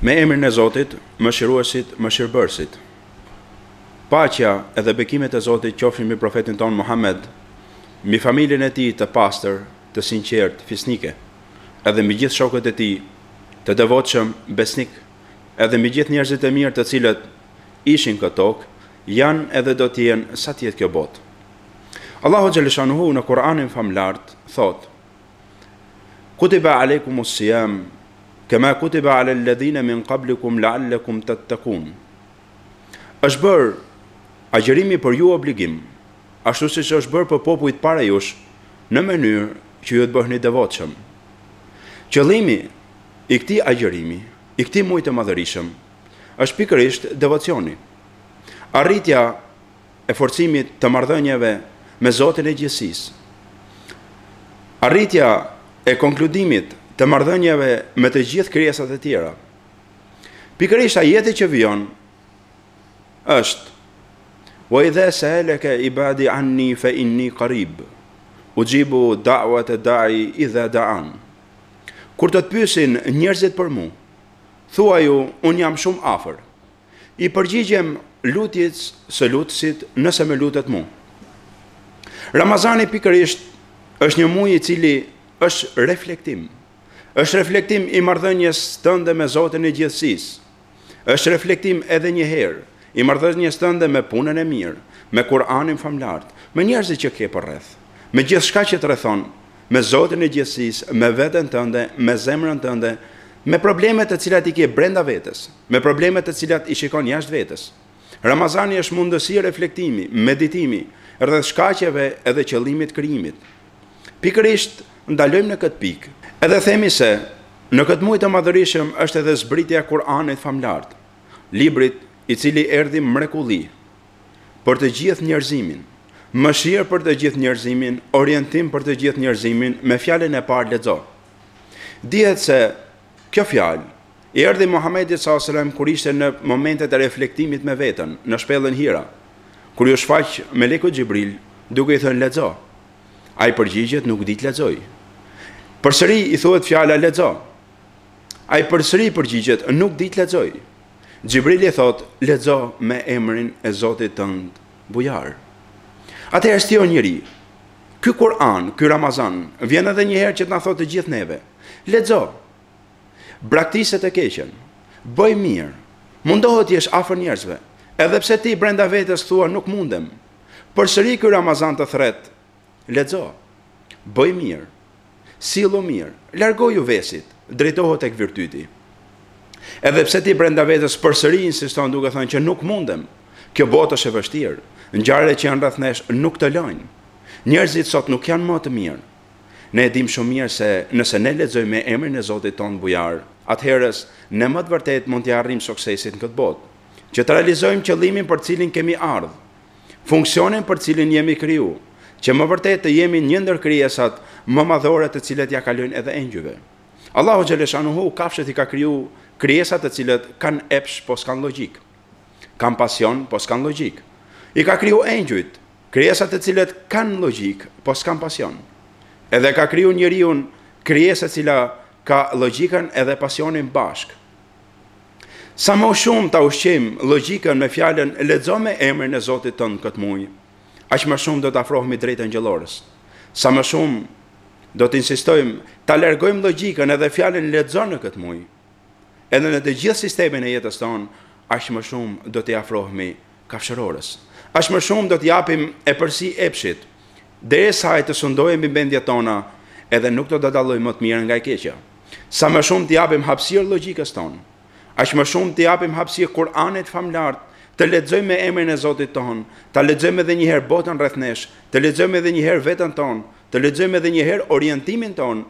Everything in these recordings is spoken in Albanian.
Me emrin e Zotit, Mëshiruesit, Mëshirbërësit. Paqja edhe bekimet e Zotit qofshin mbi profetin ton Muhammed, mbi familjen e tij të pastër, të sinqertë, fisnike, edhe mbi gjithë shokët e tij të devotshëm, besnik, edhe mbi gjithë njerëzit e mirë të cilët ishin këtu janë edhe do të jenë sa të jetë kjo botë. Allahu xhaleshanuhu në Kur'anin famlart thotë: Kutiba alekumus siyam kema kutiba ala alladhina min qablikum la'allakum tattaqun është bër agjërimi për ju obligim ashtu siç është bër për popujt para jush në mënyrë që ju të bëheni devotshëm qëllimi i këtij agjërimi i këtij mujt të madhërisëm është pikërisht devocioni arritja e forcimit të marrëdhënieve me Zotin e gjithësisë arritja e konkludimit të mardhënjeve me të gjithë kriesat e tjera. Pikërish a jeti që vion, është, wa i dhe se i badi anni fe inni karib, u gjibu e da'i i dhe da'an. Kur të të pysin njerëzit për mu, thua ju, unë jam shumë afer, i përgjigjem lutjit së lutësit nëse me lutet mu. Ramazani pikërisht është një mujë i cili është reflektimë, është reflektim i mardhënjës tënde me Zotën e gjithësis, është reflektim edhe një herë, i mardhënjës tënde me punën e mirë, me Kur'anin famlartë, me njerëzit që ke për rreth, me gjithë shka që të rrethon, me Zotën e gjithësis, me vetën tënde, me zemrën tënde, me problemet të cilat i ke brenda vetës, me problemet të cilat i shikon jashtë vetës. Ramazani është mundësi reflektimi, meditimi, rrëdhë shkacheve edhe qëllimit kryimit. Pikërisht, ndalojmë në këtë pikë, Edhe themi se në këtë muaj të madhërisëm është edhe zbritja Kur'anit famlart, librit i cili erdhi mrekulli për të gjithë njerëzimin, mëshirë për të gjithë njerëzimin, orientim për të gjithë njerëzimin me fjalën e parë lexo. Dihet se kjo fjalë i erdhi Muhamedit sallallahu alajhi kur ishte në momentet e reflektimit me veten në shpellën Hira, kur i shfaq me Leku Xhibril duke i thënë lexo. Ai përgjigjet nuk ditë lexoj. Përsëri i thuhet fjala lexo. Ai përsëri përgjigjet, nuk di të lexoj. Xhibril i thot, lexo me emrin e Zotit tënd, Bujar. Atë është jo njëri. Ky Kur'an, ky Ramazan, vjen edhe një herë që të na thotë të gjithë neve. Lexo. Braktiset e keqen. Bëj mirë. Mundohet të jesh afër njerëzve, edhe pse ti brenda vetes thua nuk mundem. Përsëri ky Ramazan të thret, lexo. Bëj mirë si lo mirë, largoju vesit, drejtohu e këvirtyti. Edhe pse ti brenda vetës përsëri insiston duke thënë që nuk mundem, kjo botë është e vështirë, ngjarjet që janë rreth nesh nuk të lojnë. Njerëzit sot nuk janë më të mirë. Ne edhim shumë mirë se nëse ne lexojmë me emrin e Zotit ton bujar, atëherës ne më të vërtet mund të arrijmë suksesin në këtë botë. Që të realizojmë qëllimin për cilin kemi ardhur, funksionin për cilin jemi krijuar, që më vërtet të jemi një ndër krijesat më madhore të cilët ja kalojnë edhe engjëve. Allahu xhaleshanuhu kafshët i ka kriju krijesa të cilët kanë epsh po s'kan logjik. Kan pasion po s'kan logjik. I ka kriju engjujt, krijesa të cilët kanë logjik po s'kan pasion. Edhe ka kriju njeriu krijesa e cila ka logjikën edhe pasionin bashk. Sa më shumë ta ushqim logjikën me fjalën lexo me emrin e Zotit tënd këtë muaj, aq më shumë do të afrohemi drejtë angjëllorës. Sa më shumë do të insistojmë ta largojmë logjikën edhe fjalën lexon në këtë muaj. Edhe në të gjithë sistemin e jetës tonë, aq më shumë do të afrohemi kafshërorës. Aq më shumë do të japim e përsi epshit, derisa ai të sundojmë mendjet tona edhe nuk do të dallojmë më të mirën nga e keqja. Sa më shumë të japim hapësirë logjikës tonë, aq më shumë të japim hapësirë Kur'anit famlart, të ledzoj me emrin e Zotit ton, të ledzoj me dhe njëherë botën rrëthnesh, të ledzoj me dhe njëherë vetën ton, të ledzoj me dhe njëherë orientimin ton,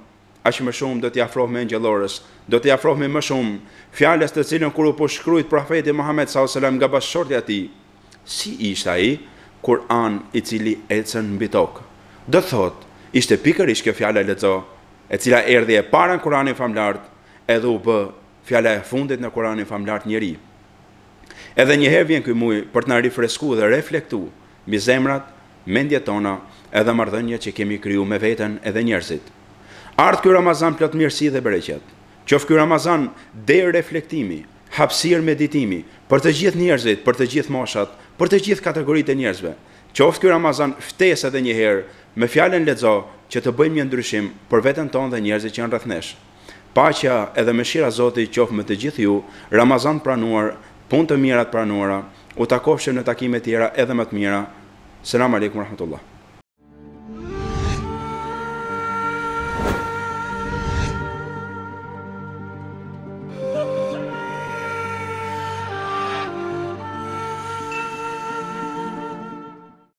ashtë më shumë do t'ja frohë me njëllores, do t'ja frohë me më shumë, fjales të cilën kur u po shkrujt profeti Muhammed s.a.s. nga bashkë ati, si ishtë aji, kur anë i cili e cën në bitok. Do thot, thotë, ishte pikër ishtë kjo fjale ledzo, e cila erdi e parën kur famlartë, edhe u bë fjale e fundit në kur famlartë Edhe një herë vjen ky muaj për të na rifreskuar dhe reflektuar mbi zemrat, mendjet tona, edhe marrëdhëniet që kemi kriju me veten edhe njerëzit. Ardh ky Ramazan plot mirësi dhe bereqet. Qof ky Ramazan der reflektimi, hapësir meditimi për të gjithë njerëzit, për të gjithë moshat, për të gjithë kategoritë e njerëzve. Qof ky Ramazan ftesë edhe një herë me fjalën lexo që të bëjmë një ndryshim për veten tonë dhe njerëzit që janë rreth nesh. Paqja edhe mëshira e Zotit qof me të gjithë ju. Ramazan pranuar Punë të mira të u takofshim në takime të tjera, edhe më të mira. Selam alejkum ورحمة الله.